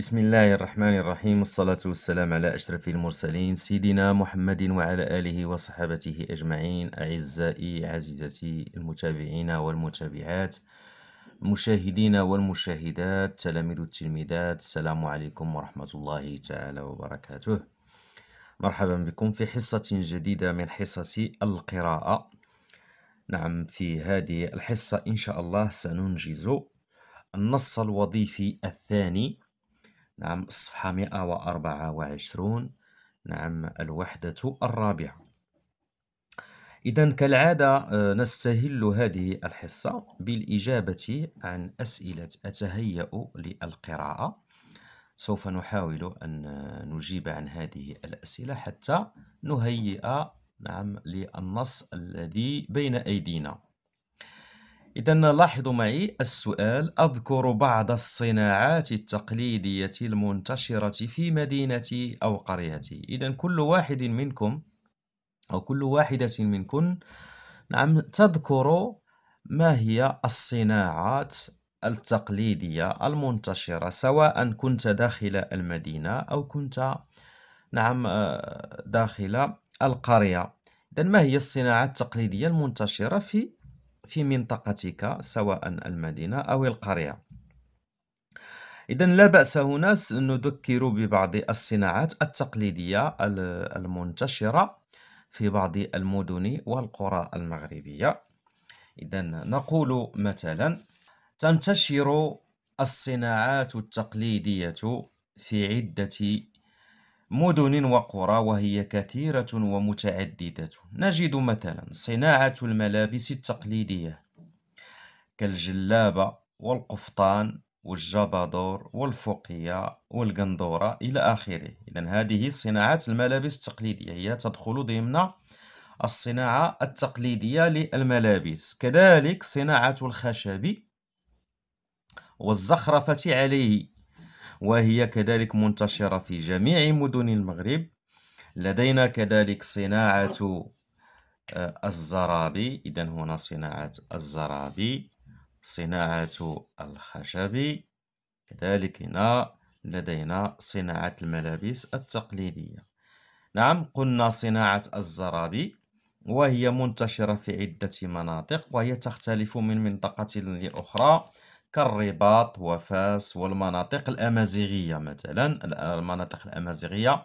بسم الله الرحمن الرحيم الصلاة والسلام على أشرف المرسلين سيدنا محمد وعلى آله وصحابته أجمعين أعزائي عزيزتي المتابعين والمتابعات المشاهدين والمشاهدات تلاميذ التلميذات السلام عليكم ورحمة الله تعالى وبركاته مرحبا بكم في حصة جديدة من حصص القراءة نعم في هذه الحصة إن شاء الله سننجز النص الوظيفي الثاني نعم الصفحة 124 نعم الوحدة الرابعة إذا كالعادة آه، نستهل هذه الحصة بالإجابة عن أسئلة أتهيأ للقراءة سوف نحاول أن نجيب عن هذه الأسئلة حتى نهيئ نعم للنص الذي بين أيدينا إذا لاحظوا معي السؤال أذكر بعض الصناعات التقليدية المنتشرة في مدينتي أو قريتي إذا كل واحد منكم أو كل واحدة منكن نعم تذكر ما هي الصناعات التقليدية المنتشرة سواء كنت داخل المدينة أو كنت نعم آه، داخل القرية إذا ما هي الصناعات التقليدية المنتشرة في في منطقتك سواء المدينة أو القرية إذا لا بأس هنا نذكر ببعض الصناعات التقليدية المنتشرة في بعض المدن والقرى المغربية إذا نقول مثلا تنتشر الصناعات التقليدية في عدة مدن وقرى وهي كثيرة ومتعددة نجد مثلا صناعة الملابس التقليدية كالجلابة والقفطان والجبادور والفوقية والقندورة إلى آخره إذا هذه صناعات الملابس التقليدية هي تدخل ضمن الصناعة التقليدية للملابس كذلك صناعة الخشب والزخرفة عليه وهي كذلك منتشرة في جميع مدن المغرب لدينا كذلك صناعة آه، الزرابي إذا هنا صناعة الزرابي صناعة الخشب كذلك هنا لدينا صناعة الملابس التقليدية نعم قلنا صناعة الزرابي وهي منتشرة في عدة مناطق وهي تختلف من منطقة لأخرى كالرباط وفاس والمناطق الأمازيغية مثلا المناطق الأمازيغية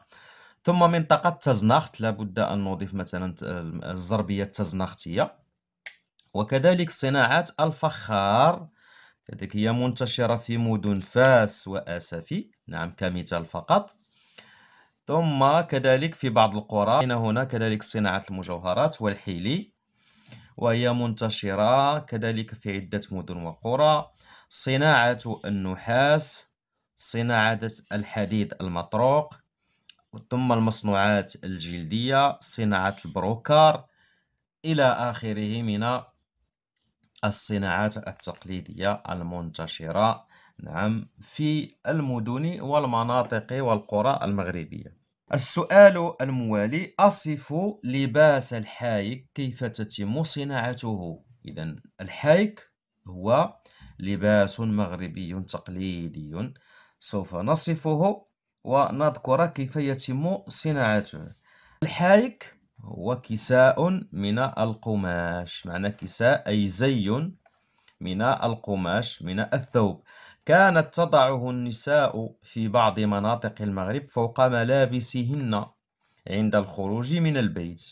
ثم منطقة تزنخت لابد أن نضيف مثلا الزربية التزنختيه وكذلك صناعة الفخار كذلك هي منتشرة في مدن فاس وأسفي نعم كمثال فقط ثم كذلك في بعض القرى هنا كذلك صناعة المجوهرات والحلي وهي منتشرة كذلك في عدة مدن وقرى صناعة النحاس صناعة الحديد المطروق ثم المصنوعات الجلدية صناعة البروكار إلى آخره من الصناعات التقليدية المنتشرة نعم في المدن والمناطق والقرى المغربية السؤال الموالي أصف لباس الحايك كيف تتم صناعته إذا الحايك هو لباس مغربي تقليدي سوف نصفه ونذكر كيف يتم صناعته الحايك هو كساء من القماش معنى كساء أي زي من القماش من الثوب كانت تضعه النساء في بعض مناطق المغرب فوق ملابسهن عند الخروج من البيت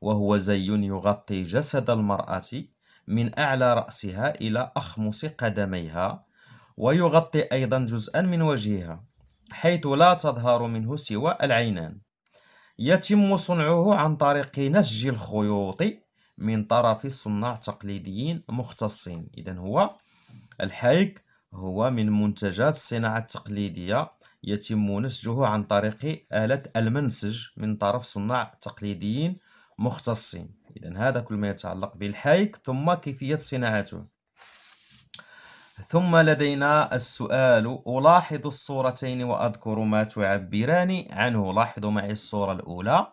وهو زي يغطي جسد المرأة من أعلى رأسها إلى أخمص قدميها ويغطي أيضا جزءا من وجهها حيث لا تظهر منه سوى العينان يتم صنعه عن طريق نسج الخيوط من طرف صناع تقليديين مختصين إذا هو الحيك هو من منتجات الصناعة التقليدية يتم نسجه عن طريق آلة المنسج من طرف صناع تقليديين مختصين إذا هذا كل ما يتعلق بالحيك ثم كيفية صناعته ثم لدينا السؤال ألاحظ الصورتين وأذكر ما تعبران عنه لاحظوا معي الصورة الأولى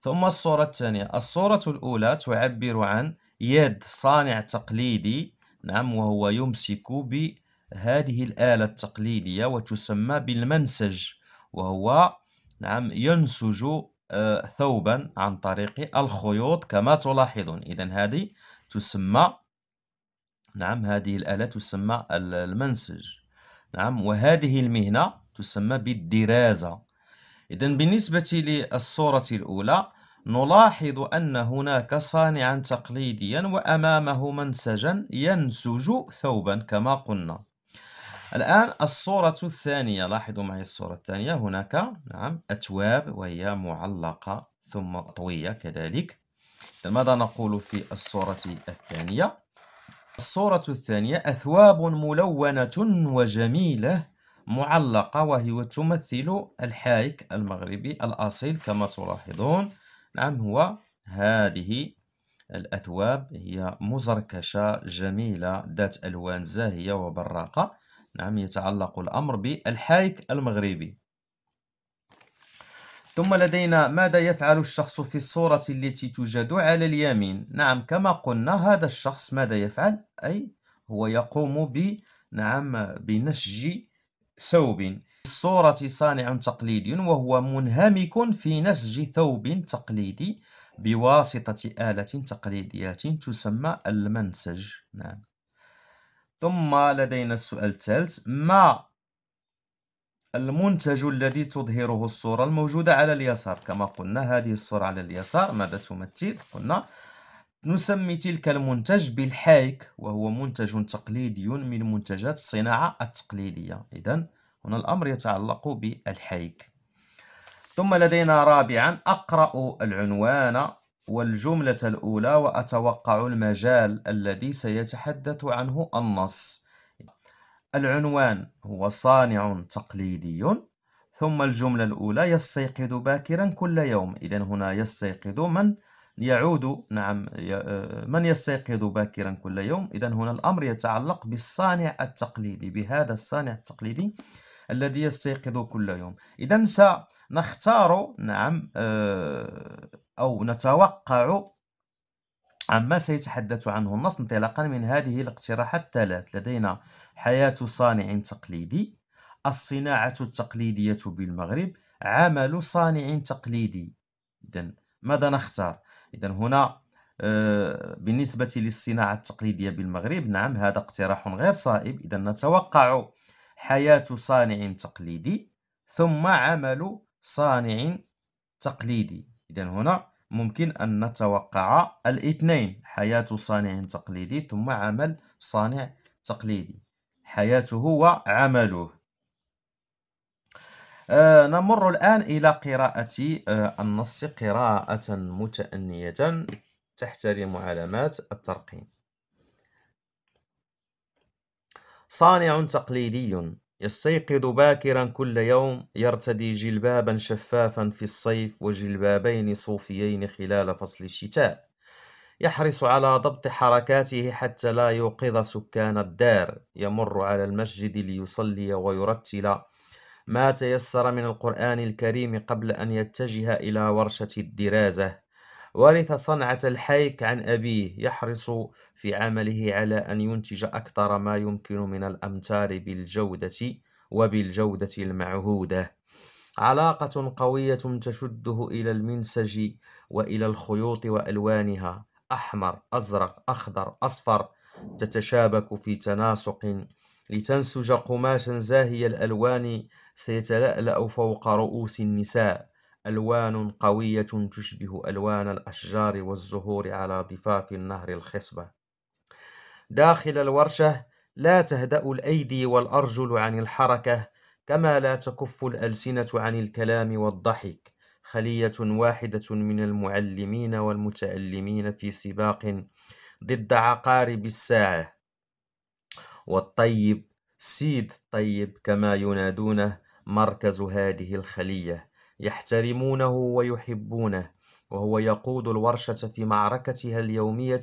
ثم الصورة الثانية الصورة الأولى تعبر عن يد صانع تقليدي نعم وهو يمسك بهذه الآلة التقليدية وتسمى بالمنسج وهو نعم ينسج آه، ثوبا عن طريق الخيوط كما تلاحظون إذا هذه تسمى نعم هذه الآلة تسمى المنسج نعم وهذه المهنة تسمى بالدرازة إذا بالنسبة للصورة الأولى نلاحظ أن هناك صانعا تقليديا وأمامه منسجا ينسج ثوبا كما قلنا الآن الصورة الثانية لاحظوا معي الصورة الثانية هناك نعم أتواب وهي معلقة ثم طوية كذلك ماذا نقول في الصورة الثانية؟ الصورة الثانية أثواب ملونة وجميلة معلقة وهي تمثل الحايك المغربي الأصيل كما تلاحظون نعم هو هذه الأثواب هي مزركشة جميلة ذات ألوان زاهية وبراقة نعم يتعلق الأمر بالحايك المغربي ثم لدينا ماذا يفعل الشخص في الصورة التي توجد على اليمين نعم كما قلنا هذا الشخص ماذا يفعل أي هو يقوم ب نعم بنسج ثوب الصورة صانع تقليدي وهو منهمك في نسج ثوب تقليدي بواسطة آلة تقليدية تسمى المنسج نعم ثم لدينا السؤال الثالث ما المنتج الذي تظهره الصورة الموجودة على اليسار كما قلنا هذه الصورة على اليسار ماذا تمثل قلنا نسمي تلك المنتج بالحايك وهو منتج تقليدي من منتجات الصناعة التقليدية إذا هنا الأمر يتعلق بالحايك ثم لدينا رابعا أقرأ العنوان والجملة الأولى وأتوقع المجال الذي سيتحدث عنه النص العنوان هو صانع تقليدي ثم الجملة الأولى يستيقظ باكرا كل يوم إذا هنا يستيقظ من؟ يعود نعم آه، من يستيقظ باكرا كل يوم إذا هنا الأمر يتعلق بالصانع التقليدي بهذا الصانع التقليدي الذي يستيقظ كل يوم إذا سنختار نعم آه، أو نتوقع عما سيتحدث عنه النص انطلاقا من هذه الاقتراحات الثلاث لدينا حياة صانع تقليدي الصناعة التقليدية بالمغرب عمل صانع تقليدي إذا ماذا نختار إذا هنا آه، بالنسبة للصناعة التقليدية بالمغرب نعم هذا اقتراح غير صائب إذا نتوقع حياة صانع تقليدي ثم عمل صانع تقليدي إذا هنا ممكن أن نتوقع الاثنين حياة صانع تقليدي ثم عمل صانع تقليدي حياته وعمله آه، نمر الآن إلى قراءة آه، النص قراءة متأنية تحترم علامات الترقيم صانع تقليدي يستيقظ باكرا كل يوم يرتدي جلبابا شفافا في الصيف وجلبابين صوفيين خلال فصل الشتاء يحرص على ضبط حركاته حتى لا يوقظ سكان الدار يمر على المسجد ليصلي ويرتل ما تيسر من القرآن الكريم قبل أن يتجه إلى ورشة الدراسة ورث صنعة الحيك عن أبيه يحرص في عمله على أن ينتج أكثر ما يمكن من الأمتار بالجودة وبالجودة المعهودة علاقة قوية تشده إلى المنسج وإلى الخيوط وألوانها أحمر أزرق أخضر أصفر تتشابك في تناسق لتنسج قماشا زاهي الألوان سيتلألأ فوق رؤوس النساء ألوان قوية تشبه ألوان الأشجار والزهور على ضفاف النهر الخصبة داخل الورشة لا تهدأ الأيدي والأرجل عن الحركة كما لا تكف الألسنة عن الكلام والضحك خلية واحدة من المعلمين والمتعلمين في سباق ضد عقارب الساعة والطيب سيد الطيب كما ينادونه مركز هذه الخلية يحترمونه ويحبونه وهو يقود الورشة في معركتها اليومية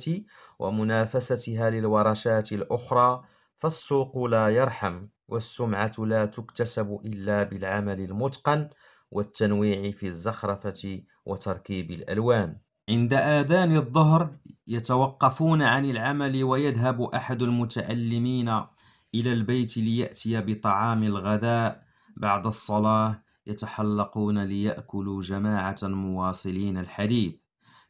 ومنافستها للورشات الأخرى فالسوق لا يرحم والسمعة لا تكتسب إلا بالعمل المتقن والتنويع في الزخرفة وتركيب الألوان عند آذان الظهر يتوقفون عن العمل ويذهب أحد المتعلمين إلى البيت ليأتي بطعام الغداء بعد الصلاة يتحلقون ليأكلوا جماعة مواصلين الحديث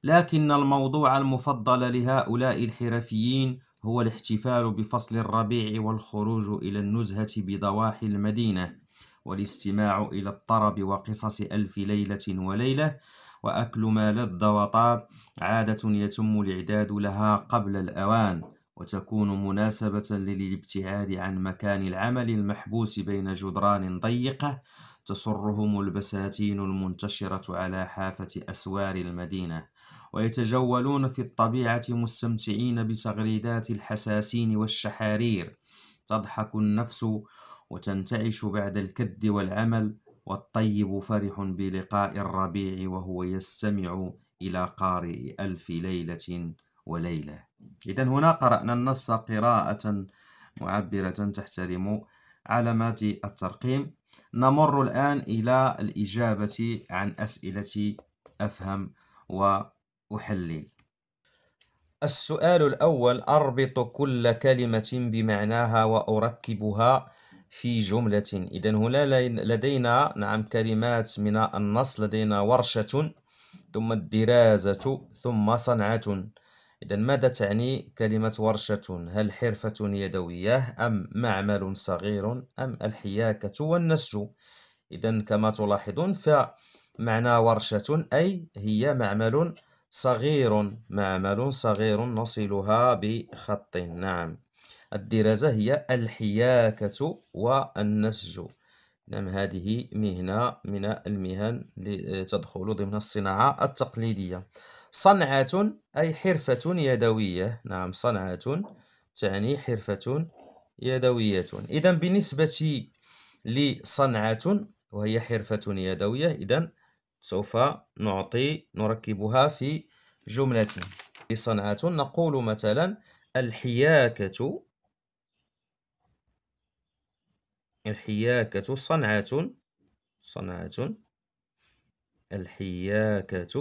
لكن الموضوع المفضل لهؤلاء الحرفيين هو الاحتفال بفصل الربيع والخروج إلى النزهة بضواحي المدينة والاستماع إلى الطرب وقصص ألف ليلة وليلة وأكل ما لذ وطاب عادة يتم الإعداد لها قبل الأوان وتكون مناسبة للابتعاد عن مكان العمل المحبوس بين جدران ضيقة تصرهم البساتين المنتشرة على حافة أسوار المدينة ويتجولون في الطبيعة مستمتعين بتغريدات الحساسين والشحارير تضحك النفس وتنتعش بعد الكد والعمل والطيب فرح بلقاء الربيع وهو يستمع إلى قارئ ألف ليلة وليلة إذا هنا قرأنا النص قراءة معبرة تحترم علامات الترقيم نمر الآن إلى الإجابة عن أسئلة أفهم وأحلل السؤال الأول أربط كل كلمة بمعناها وأركبها في جملة إذا هنا لدينا نعم كلمات من النص لدينا ورشة ثم الدرازة ثم صنعة إذا ماذا تعني كلمة ورشة هل حرفة يدوية أم معمل صغير أم الحياكة والنسج إذا كما تلاحظون فمعنى ورشة أي هي معمل صغير معمل صغير نصلها بخط نعم الدراسة هي الحياكة والنسج نعم هذه مهنة من المهن تدخل ضمن الصناعة التقليدية صنعة أي حرفة يدوية نعم صنعة تعني حرفة يدوية إذا بالنسبة لصنعة وهي حرفة يدوية إذا سوف نعطي نركبها في جملة لصنعة نقول مثلا الحياكة الحياكة صنعة صنعة الحياكة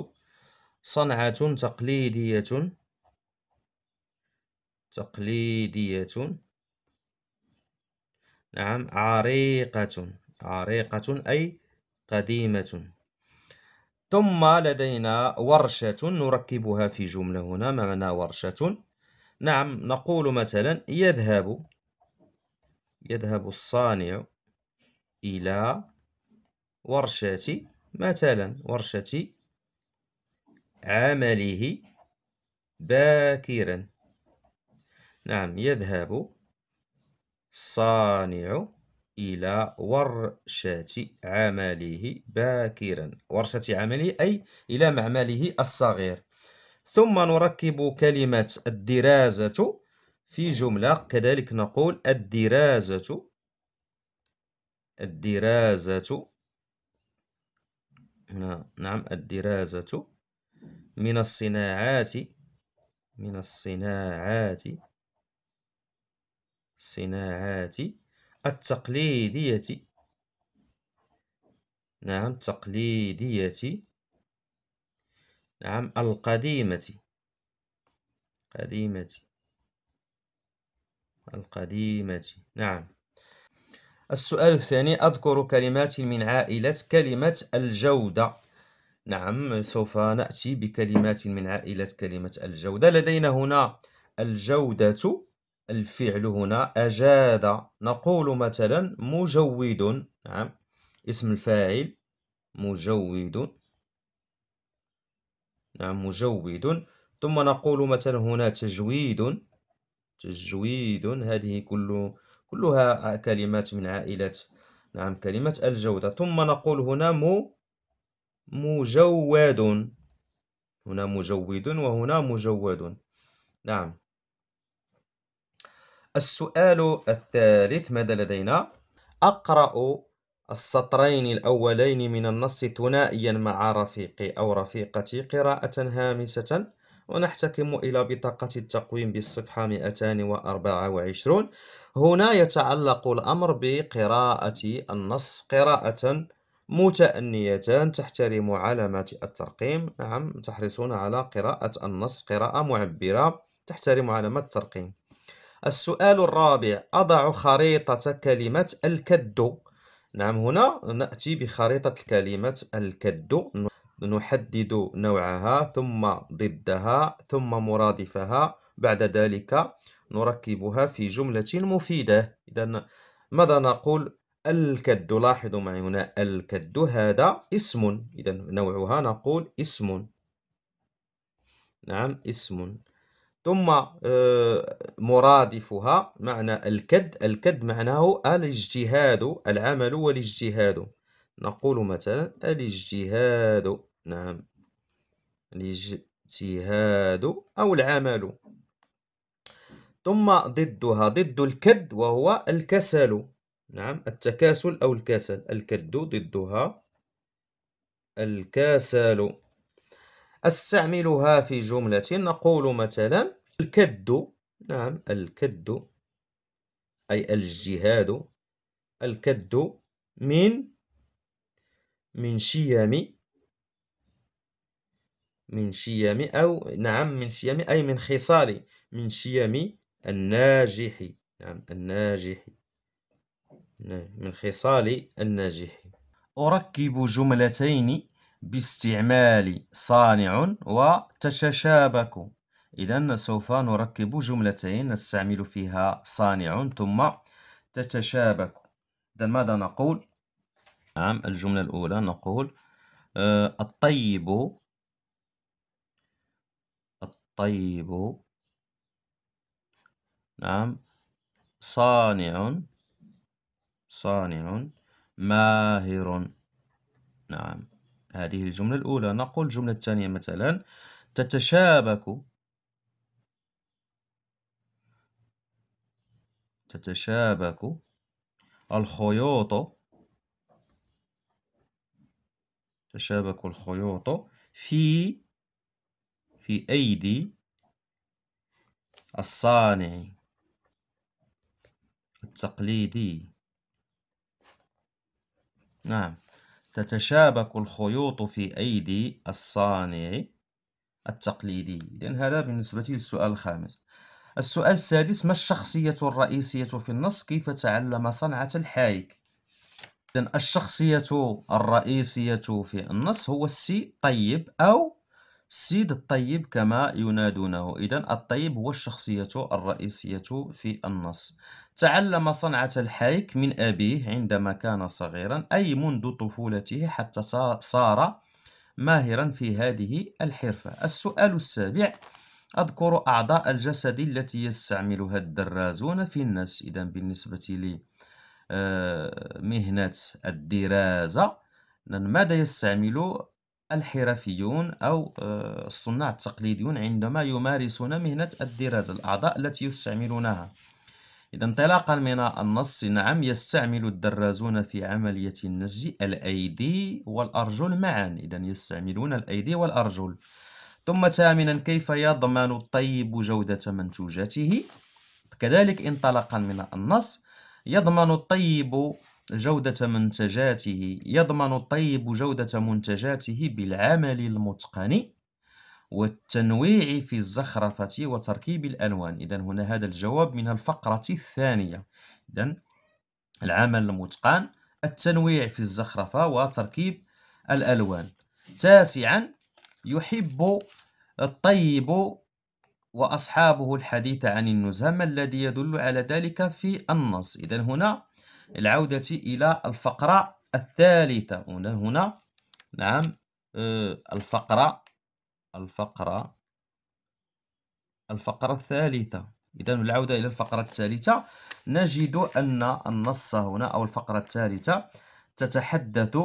صنعة تقليدية تقليدية نعم عريقة عريقة أي قديمة ثم لدينا ورشة نركبها في جملة هنا معنى ورشة نعم نقول مثلا يذهب يذهب الصانع إلى ورشة مثلا ورشة عمله باكرا نعم يذهب الصانع إلى ورشة عمله باكرا ورشة عمله أي إلى معمله الصغير ثم نركب كلمة الدراسة في جملة كذلك نقول الدراسة الدراسة هنا نعم الدراسة من الصناعات من الصناعات صناعات التقليدية نعم تقليدية نعم القديمة قديمة القديمة نعم السؤال الثاني أذكر كلمات من عائلة كلمة الجودة نعم سوف نأتي بكلمات من عائلة كلمة الجودة لدينا هنا الجودة الفعل هنا أجاد نقول مثلا مجود نعم اسم الفاعل مجود نعم مجود ثم نقول مثلا هنا تجويد تجويد هذه كل كلها كلمات من عائلة نعم كلمة الجودة ثم نقول هنا مو مجود هنا مجود وهنا مجود نعم السؤال الثالث ماذا لدينا أقرأ السطرين الأولين من النص ثنائيا مع رفيقي أو رفيقتي قراءة هامسة ونحتكم إلى بطاقة التقويم بالصفحة 224 هنا يتعلق الأمر بقراءة النص قراءة متأنية تحترم علامات الترقيم نعم تحرصون على قراءة النص قراءة معبرة تحترم علامات الترقيم السؤال الرابع أضع خريطة كلمة الكد نعم هنا نأتي بخريطة كلمة الكد نحدد نوعها ثم ضدها ثم مرادفها بعد ذلك نركبها في جملة مفيدة إذا ماذا نقول الكد لاحظوا معي هنا الكد هذا اسم إذا نوعها نقول اسم نعم اسم ثم آه، مرادفها معنى الكد الكد معناه الاجتهاد العمل والاجتهاد نقول مثلا الاجتهاد نعم الاجتهاد أو العمل ثم ضدها ضد الكد وهو الكسل نعم التكاسل أو الكسل الكد ضدها الكسل استعملها في جملة نقول مثلا الكد نعم الكد أي الاجتهاد الكد من من شيم من شيم أو نعم من شيم أي من خصال من شيم الناجح نعم الناجح نعم، من خصال الناجح أركب جملتين باستعمال صانع وتتشابك إذا سوف نركب جملتين نستعمل فيها صانع ثم تتشابك إذا ماذا نقول نعم الجملة الأولى نقول آه، الطيب الطيب نعم صانع صانع ماهر نعم هذه الجملة الأولى نقول الجملة الثانية مثلا تتشابك تتشابك الخيوط تشابك الخيوط في في أيدي الصانع التقليدي نعم تتشابك الخيوط في أيدي الصانع التقليدي إذن هذا بالنسبة للسؤال الخامس السؤال السادس ما الشخصية الرئيسية في النص كيف تعلم صنعة الحايك إذن الشخصية الرئيسية في النص هو السي طيب أو سيد الطيب كما ينادونه إذن الطيب هو الشخصية الرئيسية في النص تعلم صنعة الحيك من أبيه عندما كان صغيرا أي منذ طفولته حتى صار ماهرا في هذه الحرفة السؤال السابع أذكر أعضاء الجسد التي يستعملها الدرازون في النص إذن بالنسبة لي آه، مهنة الدراسة ماذا يستعمل الحرفيون أو آه، الصناع التقليديون عندما يمارسون مهنة الدراسة الأعضاء التي يستعملونها إذا انطلاقا من النص نعم يستعمل الدرازون في عملية النسج الأيدي والأرجل معا إذا يستعملون الأيدي والأرجل ثم ثامنا كيف يضمن الطيب جودة منتوجاته كذلك انطلاقا من النص يضمن الطيب جودة منتجاته يضمن الطيب جودة منتجاته بالعمل المتقن والتنويع في الزخرفة وتركيب الألوان إذا هنا هذا الجواب من الفقرة الثانية إذا العمل المتقن التنويع في الزخرفة وتركيب الألوان تاسعا يحب الطيب وأصحابه الحديث عن النزهة ما الذي يدل على ذلك في النص إذا هنا العودة إلى الفقرة الثالثة هنا هنا نعم آه، الفقرة الفقرة الفقرة الثالثة إذا العودة إلى الفقرة الثالثة نجد أن النص هنا أو الفقرة الثالثة تتحدث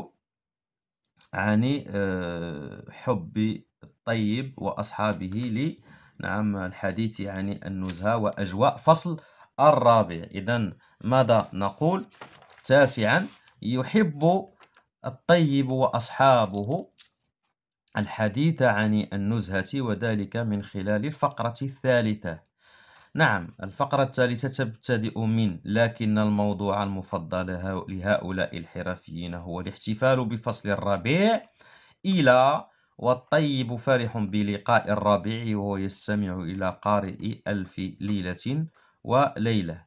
عن آه، حب الطيب وأصحابه نعم الحديث يعني النزهة وأجواء فصل الرابع إذا ماذا نقول تاسعا يحب الطيب وأصحابه الحديث عن النزهة وذلك من خلال الفقرة الثالثة نعم الفقرة الثالثة تبتدئ من لكن الموضوع المفضل لهؤلاء الحرفيين هو الاحتفال بفصل الربيع إلى والطيب فرح بلقاء الربيع وهو يستمع إلى قارئ ألف ليلة وليلة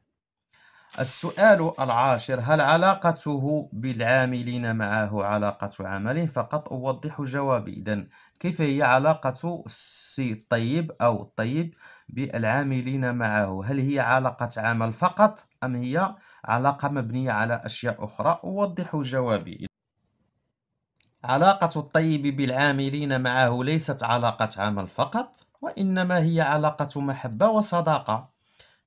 السؤال العاشر هل علاقته بالعاملين معه علاقة عمل فقط أوضح جوابي إذا كيف هي علاقة سي الطيب أو الطيب بالعاملين معه هل هي علاقة عمل فقط أم هي علاقة مبنية على أشياء أخرى أوضح جوابي علاقة الطيب بالعاملين معه ليست علاقة عمل فقط وإنما هي علاقة محبة وصداقة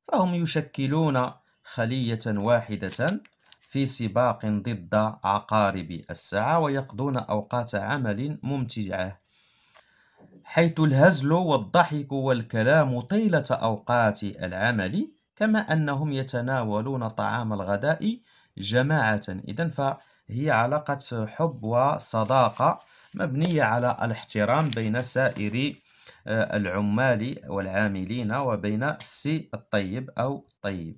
فهم يشكلون خلية واحدة في سباق ضد عقارب الساعة ويقضون أوقات عمل ممتعة حيث الهزل والضحك والكلام طيلة أوقات العمل كما أنهم يتناولون طعام الغداء جماعة إذن ف هي علاقة حب وصداقة مبنية على الاحترام بين سائر آه، العمال والعاملين وبين السي الطيب أو الطيب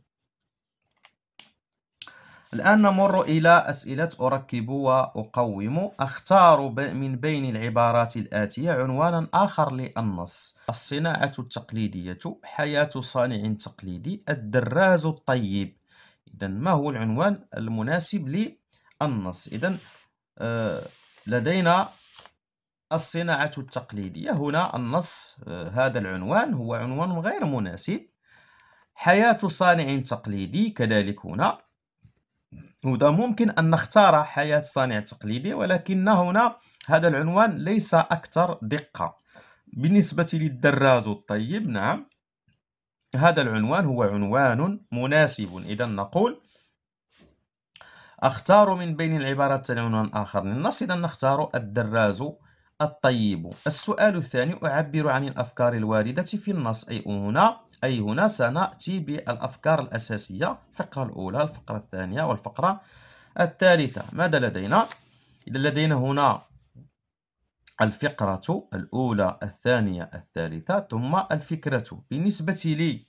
الآن نمر إلى أسئلة أركب وأقوم اختار من بين العبارات الآتية عنوانا آخر للنص الصناعة التقليدية حياة صانع تقليدي الدراز الطيب إذا ما هو العنوان المناسب لي؟ النص إذا آه، لدينا الصناعة التقليدية هنا النص آه، هذا العنوان هو عنوان غير مناسب حياة صانع تقليدي كذلك هنا هذا ممكن أن نختار حياة صانع تقليدي ولكن هنا هذا العنوان ليس أكثر دقة بالنسبة للدراز الطيب نعم هذا العنوان هو عنوان مناسب إذا نقول أختار من بين العبارات التالية عنوان آخر للنص إذا نختار الدراز الطيب السؤال الثاني أعبر عن الأفكار الواردة في النص أي هنا أي هنا سنأتي بالأفكار الأساسية الفقرة الأولى الفقرة الثانية والفقرة الثالثة ماذا لدينا؟ إذا لدينا هنا الفقرة الأولى الثانية الثالثة ثم الفكرة بالنسبة لي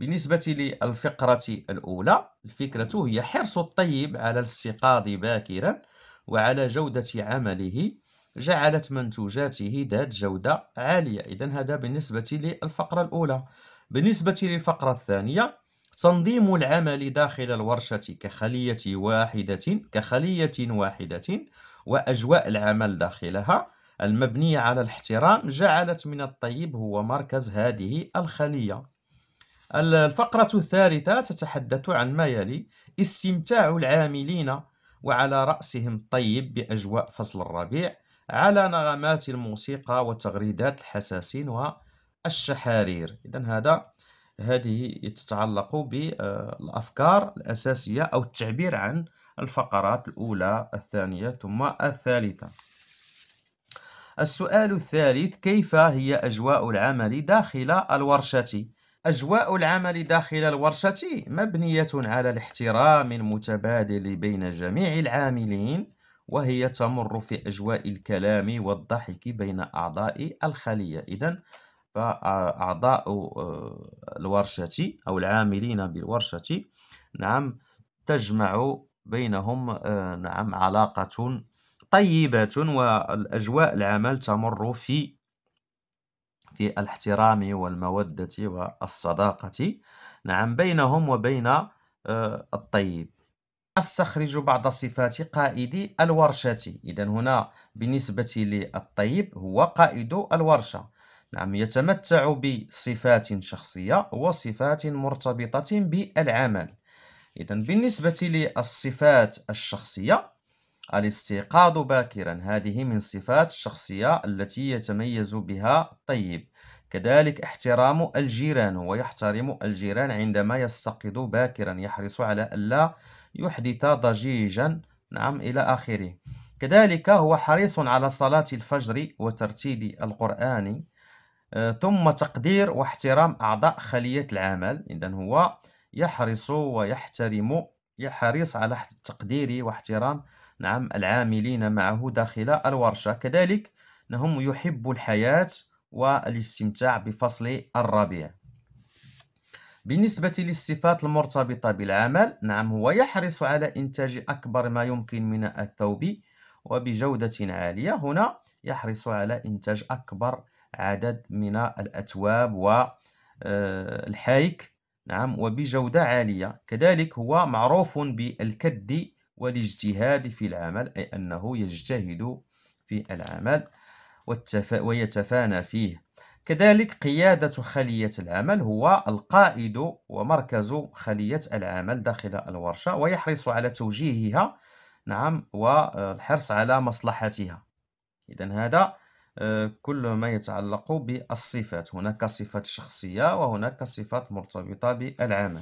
بالنسبة للفقرة الأولى الفكرة هي حرص الطيب على الاستيقاظ باكرا وعلى جودة عمله جعلت منتوجاته ذات جودة عالية إذا هذا بالنسبة للفقرة الأولى بالنسبة للفقرة الثانية تنظيم العمل داخل الورشة كخلية واحدة كخلية واحدة وأجواء العمل داخلها المبنية على الاحترام جعلت من الطيب هو مركز هذه الخلية الفقرة الثالثة تتحدث عن ما يلي استمتاع العاملين وعلى رأسهم الطيب بأجواء فصل الربيع على نغمات الموسيقى وتغريدات الحساسين والشحارير إذا هذا هذه تتعلق بالأفكار آه، الأساسية أو التعبير عن الفقرات الأولى الثانية ثم الثالثة السؤال الثالث كيف هي أجواء العمل داخل الورشة؟ أجواء العمل داخل الورشة مبنية على الاحترام المتبادل بين جميع العاملين وهي تمر في أجواء الكلام والضحك بين أعضاء الخلية إذا فأعضاء آه، الورشة أو العاملين بالورشة نعم تجمع بينهم آه، نعم علاقة طيبة والأجواء العمل تمر في في الاحترام والمودة والصداقة نعم بينهم وبين آه، الطيب استخرج بعض صفات قائد الورشة إذا هنا بالنسبة للطيب هو قائد الورشة نعم يتمتع بصفات شخصية وصفات مرتبطة بالعمل إذا بالنسبة للصفات الشخصية الاستيقاظ باكرا هذه من صفات الشخصية التي يتميز بها الطيب كذلك احترام الجيران ويحترم الجيران عندما يستيقظ باكرا يحرص على ألا يحدث ضجيجا نعم إلى آخره كذلك هو حريص على صلاة الفجر وترتيل القرآن آه، ثم تقدير واحترام أعضاء خلية العمل اذا هو يحرص ويحترم يحرص على تقدير واحترام نعم العاملين معه داخل الورشة كذلك هم يحب الحياة والاستمتاع بفصل الربيع بالنسبة للصفات المرتبطة بالعمل نعم هو يحرص على إنتاج أكبر ما يمكن من الثوب وبجودة عالية هنا يحرص على إنتاج أكبر عدد من الأتواب والحيك آه، نعم وبجودة عالية كذلك هو معروف بالكد والاجتهاد في العمل أي أنه يجتهد في العمل ويتفانى فيه كذلك قيادة خلية العمل هو القائد ومركز خلية العمل داخل الورشة ويحرص على توجيهها نعم والحرص على مصلحتها إذا هذا آه، كل ما يتعلق بالصفات هناك صفة شخصية وهناك صفات مرتبطة بالعمل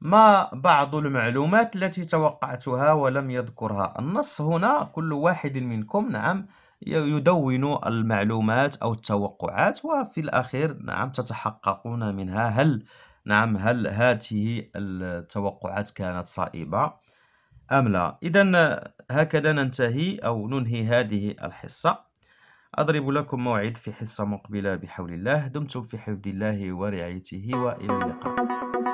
ما بعض المعلومات التي توقعتها ولم يذكرها النص هنا كل واحد منكم نعم يدون المعلومات أو التوقعات وفي الأخير نعم تتحققون منها هل نعم هل هذه التوقعات كانت صائبة أم لا إذا هكذا ننتهي أو ننهي هذه الحصة أضرب لكم موعد في حصة مقبلة بحول الله دمتم في حفظ الله ورعايته وإلى اللقاء